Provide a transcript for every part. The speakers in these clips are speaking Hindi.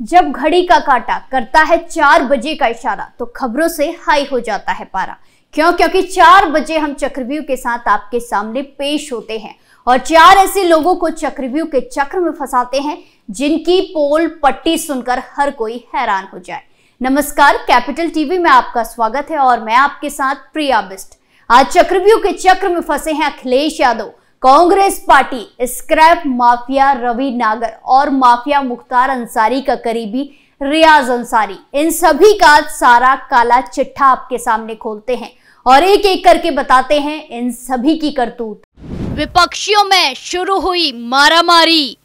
जब घड़ी का काटा करता है चार बजे का इशारा तो खबरों से हाई हो जाता है पारा क्यों क्योंकि चार बजे हम चक्रव्यूह के साथ आपके सामने पेश होते हैं और चार ऐसे लोगों को चक्रव्यूह के चक्र में फंसाते हैं जिनकी पोल पट्टी सुनकर हर कोई हैरान हो जाए नमस्कार कैपिटल टीवी में आपका स्वागत है और मैं आपके साथ प्रिया बिस्ट आज चक्रव्यूह के चक्र में फंसे हैं Akhilesh Yadav Congress party scrap mafia Ravi Nagar और माफिया मुख्तार अंसारी का करीबी रियाज अंसारी इन सभी का सारा काला चिट्ठा आपके सामने खोलते हैं और एक एक करके बताते हैं इन सभी की करतूत विपक्षियों में शुरू हुई मारामारी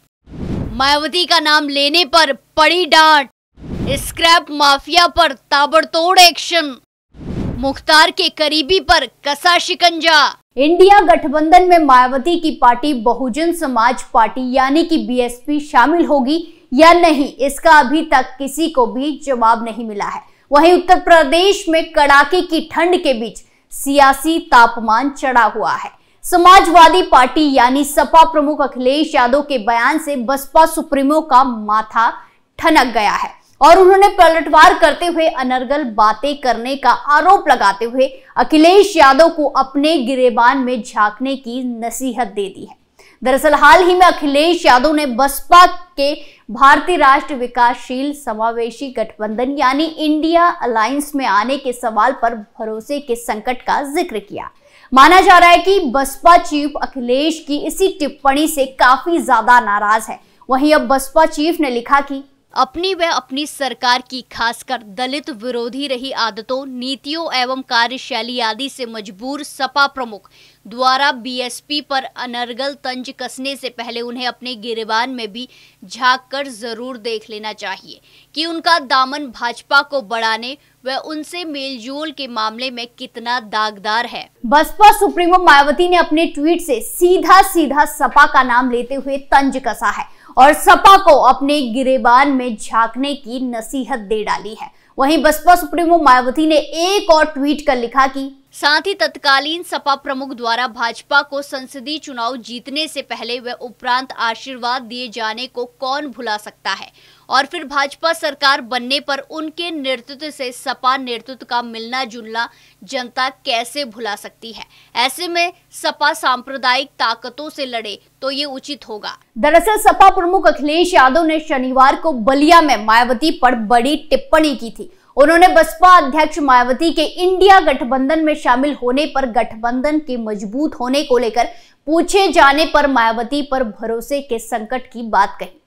मायावती का नाम लेने पर पड़ी डांट स्क्रैप माफिया पर ताबड़तोड़ एक्शन मुख्तार के करीबी पर कसा शिकंजा इंडिया गठबंधन में मायावती की पार्टी बहुजन समाज पार्टी यानी कि बीएसपी शामिल होगी या नहीं इसका अभी तक किसी को भी जवाब नहीं मिला है वहीं उत्तर प्रदेश में कड़ाके की ठंड के बीच सियासी तापमान चढ़ा हुआ है समाजवादी पार्टी यानी सपा प्रमुख अखिलेश यादव के बयान से बसपा सुप्रीमो का माथा ठनक गया है और उन्होंने पलटवार करते हुए अनर्गल बातें करने का आरोप लगाते हुए अखिलेश यादव को अपने गिरेबान में झांकने की नसीहत दे दी है दरअसल हाल ही में अखिलेश यादव ने बसपा के भारतीय राष्ट्र विकासशील समावेशी गठबंधन यानी इंडिया अलायंस में आने के सवाल पर भरोसे के संकट का जिक्र किया माना जा रहा है कि बसपा चीफ अखिलेश की इसी टिप्पणी से काफी ज्यादा नाराज है वहीं अब बसपा चीफ ने लिखा कि अपनी व अपनी सरकार की खासकर दलित विरोधी रही आदतों नीतियों एवं कार्यशैली आदि से मजबूर सपा प्रमुख द्वारा बीएसपी पर अनर्गल तंज कसने से पहले उन्हें अपने गिरबान में भी झाँक कर जरूर देख लेना चाहिए कि उनका दामन भाजपा को बढ़ाने व उनसे मेलजोल के मामले में कितना दागदार है बसपा सुप्रीमो मायावती ने अपने ट्वीट से सीधा सीधा सपा का नाम लेते हुए तंज कसा है और सपा को अपने गिरेबान में झांकने की नसीहत दे डाली है वहीं बसपा सुप्रीमो मायावती ने एक और ट्वीट कर लिखा कि साथ ही तत्कालीन सपा प्रमुख द्वारा भाजपा को संसदीय चुनाव जीतने से पहले वह उपरांत आशीर्वाद दिए जाने को कौन भुला सकता है और फिर भाजपा सरकार बनने पर उनके नेतृत्व से सपा नेतृत्व का मिलना जुलना जनता कैसे भुला सकती है ऐसे में सपा सांप्रदायिक ताकतों से लड़े तो ये उचित होगा दरअसल सपा प्रमुख अखिलेश यादव ने शनिवार को बलिया में मायावती पर बड़ी टिप्पणी की थी उन्होंने बसपा अध्यक्ष मायावती के इंडिया गठबंधन में शामिल होने पर गठबंधन के मजबूत होने को लेकर पूछे जाने पर मायावती पर भरोसे के संकट की बात कही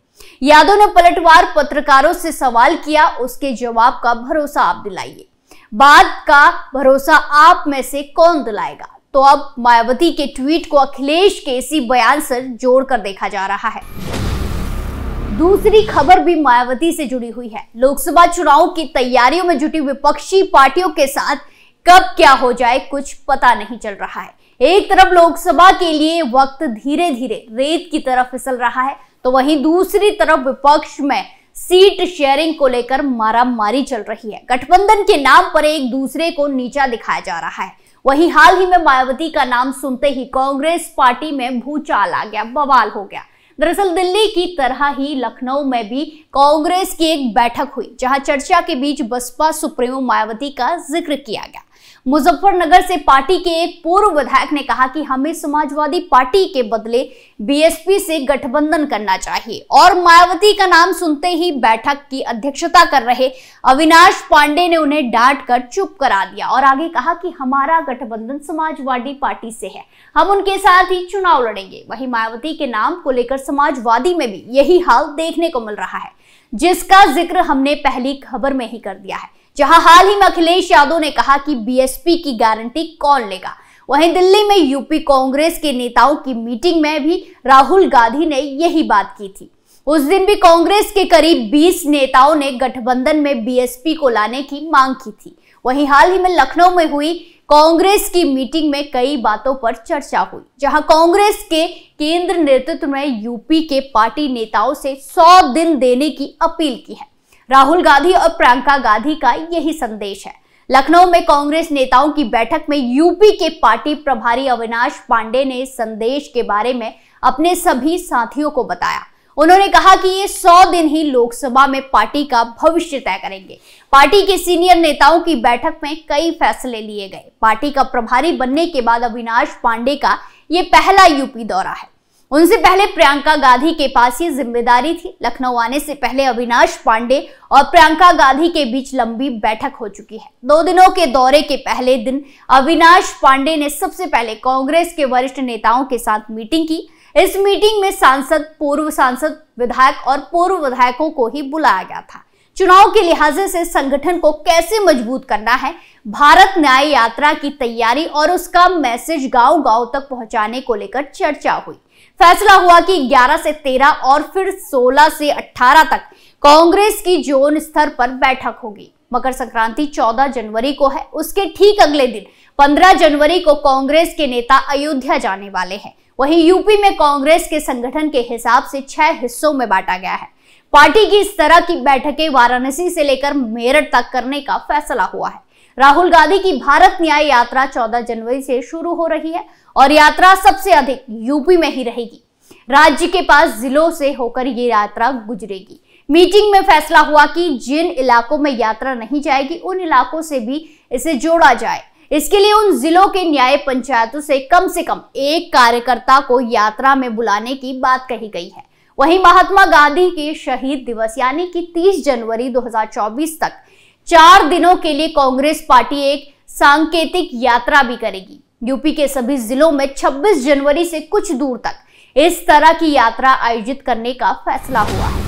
यादव ने पलटवार पत्रकारों से सवाल किया उसके जवाब का भरोसा आप दिलाइए बाद का भरोसा आप में से कौन दिलाएगा तो अब मायावती के ट्वीट को अखिलेश के इसी बयान से जोड़कर देखा जा रहा है दूसरी खबर भी मायावती से जुड़ी हुई है लोकसभा चुनाव की तैयारियों में जुटी विपक्षी पार्टियों के साथ कब क्या हो जाए कुछ पता नहीं चल रहा है एक तरफ लोकसभा के लिए वक्त धीरे धीरे रेत की तरफ फिसल रहा है तो वहीं दूसरी तरफ विपक्ष में सीट शेयरिंग को लेकर मारामारी चल रही है गठबंधन के नाम पर एक दूसरे को नीचा दिखाया जा रहा है वहीं हाल ही में मायावती का नाम सुनते ही कांग्रेस पार्टी में भूचाल आ गया बवाल हो गया दरअसल दिल्ली की तरह ही लखनऊ में भी कांग्रेस की एक बैठक हुई जहां चर्चा के बीच बसपा सुप्रीमो मायावती का जिक्र किया गया मुजफ्फरनगर से पार्टी के एक पूर्व विधायक ने कहा कि हमें समाजवादी पार्टी के बदले बीएसपी से गठबंधन करना चाहिए और मायावती का नाम सुनते ही बैठक की अध्यक्षता कर रहे अविनाश पांडे ने उन्हें डांट कर चुप करा दिया और आगे कहा कि हमारा गठबंधन समाजवादी पार्टी से है हम उनके साथ ही चुनाव लड़ेंगे वही मायावती के नाम को लेकर समाजवादी में भी यही हाल देखने को मिल रहा है जिसका जिक्र हमने पहली खबर में ही कर दिया है जहां हाल ही में अखिलेश यादव ने कहा कि बीएसपी की गारंटी कौन लेगा वहीं दिल्ली में यूपी कांग्रेस के नेताओं की मीटिंग में भी राहुल गांधी ने यही बात की थी उस दिन भी कांग्रेस के करीब 20 नेताओं ने गठबंधन में बीएसपी को लाने की मांग की थी वहीं हाल ही में लखनऊ में हुई कांग्रेस की मीटिंग में कई बातों पर चर्चा हुई जहां कांग्रेस के केंद्र नेतृत्व में यूपी के पार्टी नेताओं से 100 दिन देने की अपील की है राहुल गांधी और प्रियंका गांधी का यही संदेश है लखनऊ में कांग्रेस नेताओं की बैठक में यूपी के पार्टी प्रभारी अविनाश पांडे ने संदेश के बारे में अपने सभी साथियों को बताया उन्होंने कहा कि ये सौ दिन ही लोकसभा में पार्टी का भविष्य तय करेंगे पार्टी के सीनियर नेताओं की बैठक में कई फैसले लिए गए पार्टी का प्रभारी बनने के बाद अविनाश पांडे का ये पहला यूपी दौरा है उनसे पहले प्रियंका गांधी के पास ये जिम्मेदारी थी लखनऊ आने से पहले अविनाश पांडे और प्रियंका गांधी के बीच लंबी बैठक हो चुकी है दो दिनों के दौरे के पहले दिन अविनाश पांडे ने सबसे पहले कांग्रेस के वरिष्ठ नेताओं के साथ मीटिंग की इस मीटिंग में सांसद पूर्व सांसद विधायक और पूर्व विधायकों को ही बुलाया गया था चुनाव के लिहाजे से संगठन को कैसे मजबूत करना है भारत न्याय यात्रा की तैयारी और उसका मैसेज गांव-गांव तक पहुंचाने को लेकर चर्चा हुई फैसला हुआ कि 11 से 13 और फिर 16 से 18 तक कांग्रेस की जोन स्तर पर बैठक होगी मकर संक्रांति 14 जनवरी को है उसके ठीक अगले दिन 15 जनवरी को कांग्रेस के नेता अयोध्या जाने वाले हैं वहीं यूपी में कांग्रेस के संगठन के हिसाब से छह हिस्सों में बांटा गया है पार्टी की इस तरह की बैठकें वाराणसी से लेकर मेरठ तक करने का फैसला हुआ है राहुल गांधी की भारत न्याय यात्रा 14 जनवरी से शुरू हो रही है और यात्रा सबसे अधिक यूपी में ही रहेगी राज्य के पास जिलों से होकर ये यात्रा गुजरेगी मीटिंग में फैसला हुआ कि जिन इलाकों में यात्रा नहीं जाएगी उन इलाकों से भी इसे जोड़ा जाए इसके लिए उन जिलों के न्याय पंचायतों से कम से कम एक कार्यकर्ता को यात्रा में बुलाने की बात कही गई है वहीं महात्मा गांधी के शहीद दिवस यानी कि 30 जनवरी 2024 तक चार दिनों के लिए कांग्रेस पार्टी एक सांकेतिक यात्रा भी करेगी यूपी के सभी जिलों में 26 जनवरी से कुछ दूर तक इस तरह की यात्रा आयोजित करने का फैसला हुआ है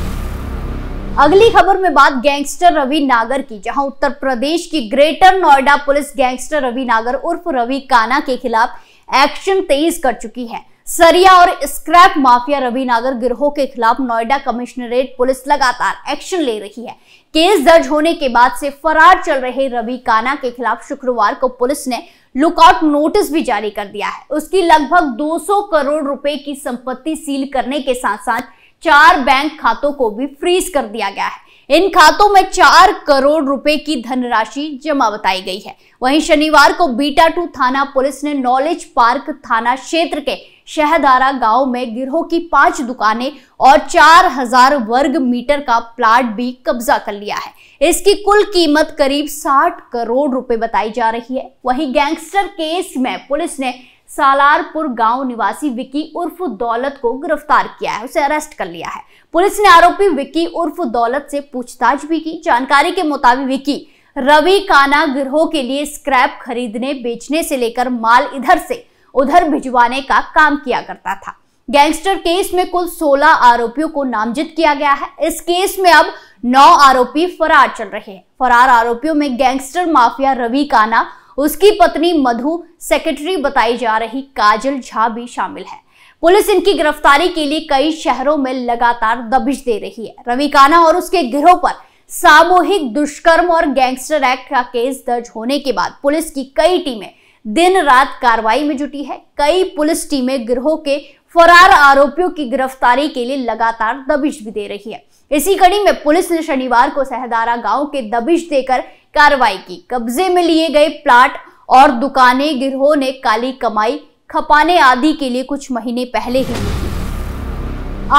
अगली खबर में बात गैंगस्टर रवि नागर की जहां उत्तर प्रदेश की greater Noida police gangster Ravi Nagar उर्फ रवि काना के खिलाफ एक्शन तेज कर चुकी है सरिया और स्क्रैप माफिया रवि नागर गिरोह के खिलाफ नोएडा कमिश्नरेट पुलिस लगातार एक्शन ले रही है केस दर्ज होने के बाद से फरार चल रहे रवि काना के खिलाफ शुक्रवार को पुलिस ने लुकआउट नोटिस भी जारी कर दिया है उसकी लगभग 200 करोड़ रुपए की संपत्ति सील करने के साथ साथ चार बैंक खातों को भी फ्रीज कर दिया गया है इन खातों में चार करोड़ रुपए की धनराशि जमा बताई गई है वहीं शनिवार को बीटा टू थाना पुलिस ने नॉलेज पार्क थाना क्षेत्र के शहदारा गांव में गिरोह की पांच दुकानें और चार हजार वर्ग मीटर का प्लाट भी कब्जा कर लिया है इसकी कुल कीमत करीब साठ करोड़ रुपए बताई जा रही है वहीं गैंगस्टर केस में पुलिस ने सालारपुर गांव निवासी विकी उर्फ दौलत को गिरफ्तार किया है उसे अरेस्ट कर लिया है पुलिस ने आरोपी विकी उर्फ दौलत से पूछताछ भी की जानकारी के मुताबिक विकी रवि काना गिरोह के लिए स्क्रैप खरीदने बेचने से लेकर माल इधर से उधर भिजवाने का काम किया करता था गैंगस्टर केस में कुल 16 आरोपियों को नामजद किया गया है इस केस में अब 9 आरोपी फरार चल रहे हैं फरार आरोपियों में गैंगस्टर माफिया रवि काना उसकी पत्नी मधु सेक्रेटरी बताई जा रही काजल झा भी शामिल है पुलिस इनकी गिरफ्तारी के लिए कई शहरों में लगातार दबिश दे रही है रवि काना और उसके गिरोह पर सामूहिक दुष्कर्म और गैंगस्टर एक्ट का केस दर्ज होने के बाद पुलिस की कई टीमें दिन रात कार्रवाई में जुटी है कई पुलिस टीमें गिरोह के फरार आरोपियों की गिरफ्तारी के लिए लगातार दबिश भी दे रही है इसी कड़ी में पुलिस ने शनिवार को सहदारा गांव के दबिश देकर कार्रवाई की कब्जे में लिए गए प्लाट और दुकानें गिरोह ने काली कमाई खपाने आदि के लिए कुछ महीने पहले ही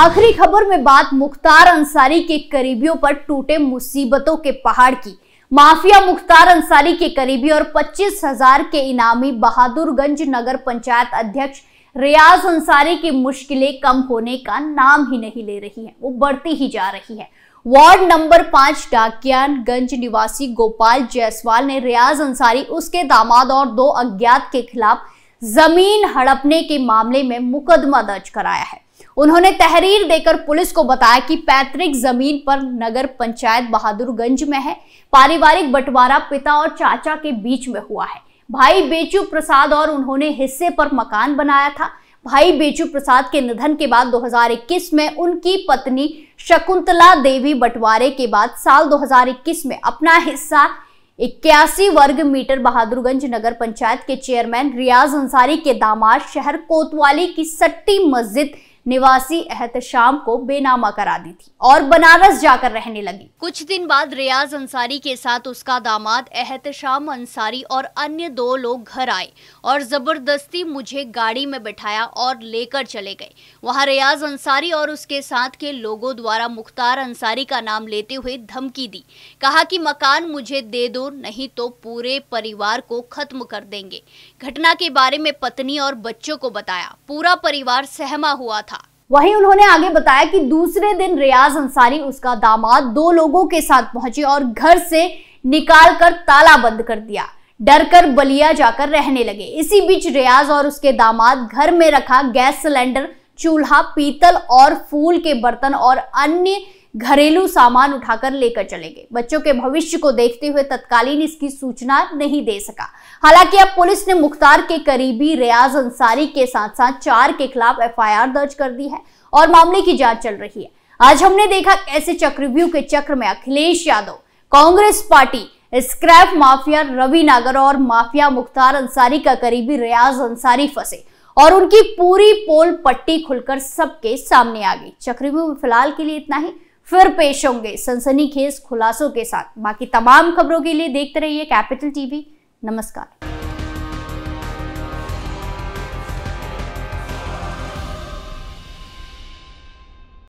आखिरी खबर में बात मुख्तार अंसारी के करीबियों पर टूटे मुसीबतों के पहाड़ की माफिया मुख्तार अंसारी के करीबी और पच्चीस हजार के इनामी बहादुरगंज नगर पंचायत अध्यक्ष रियाज अंसारी की मुश्किलें कम होने का नाम ही नहीं ले रही है वो बढ़ती ही जा रही है वार्ड नंबर पांच डाकियानगंज निवासी गोपाल जायसवाल ने रियाज अंसारी उसके दामाद और दो अज्ञात के खिलाफ जमीन हड़पने के मामले में मुकदमा दर्ज कराया है उन्होंने तहरीर देकर पुलिस को बताया कि पैतृक जमीन पर नगर पंचायत बहादुरगंज में है पारिवारिक बंटवारा पिता और चाचा के बीच में हुआ है भाई बेचू प्रसाद और उन्होंने हिस्से पर मकान बनाया था भाई बेचू प्रसाद के निधन के बाद 2021 में उनकी पत्नी शकुंतला देवी बंटवारे के बाद साल 2021 में अपना हिस्सा इक्यासी वर्ग मीटर बहादुरगंज नगर पंचायत के चेयरमैन रियाज अंसारी के दामाद शहर कोतवाली की सट्टी मस्जिद निवासी एहतशाम को बेनामा करा दी थी और बनारस जाकर रहने लगी कुछ दिन बाद रियाज अंसारी के साथ उसका दामाद एहतशाम अंसारी और अन्य दो लोग घर आए और जबरदस्ती मुझे गाड़ी में बैठाया और लेकर चले गए वहाँ रियाज अंसारी और उसके साथ के लोगों द्वारा मुख्तार अंसारी का नाम लेते हुए धमकी दी कहा कि मकान मुझे दे दो नहीं तो पूरे परिवार को खत्म कर देंगे घटना के बारे में पत्नी और बच्चों को बताया पूरा परिवार सहमा हुआ था वहीं उन्होंने आगे बताया कि दूसरे दिन रियाज अंसारी उसका दामाद दो लोगों के साथ पहुंचे और घर से निकाल कर ताला बंद कर दिया डर कर बलिया जाकर रहने लगे इसी बीच रियाज और उसके दामाद घर में रखा गैस सिलेंडर चूल्हा पीतल और फूल के बर्तन और अन्य घरेलू सामान उठाकर लेकर चले गए बच्चों के भविष्य को देखते हुए तत्कालीन इसकी सूचना नहीं दे सका हालांकि अब पुलिस ने मुख्तार के करीबी रियाज अंसारी के साथ साथ चार के खिलाफ एफआईआर दर्ज कर दी है और मामले की जांच चल रही है आज हमने देखा कैसे चक्रव्यूह के चक्र में Akhilesh Yadav Congress party scrap mafia Ravi Nagar और माफिया मुख्तार अंसारी का करीबी रियाज अंसारी फंसे और उनकी पूरी पोल पट्टी खुलकर सबके सामने आ गई चक्रव्यूह में फिलहाल के लिए इतना ही फिर पेश होंगे सनसनीखेज खुलासों के साथ बाकी तमाम खबरों के लिए देखते रहिए कैपिटल टीवी नमस्कार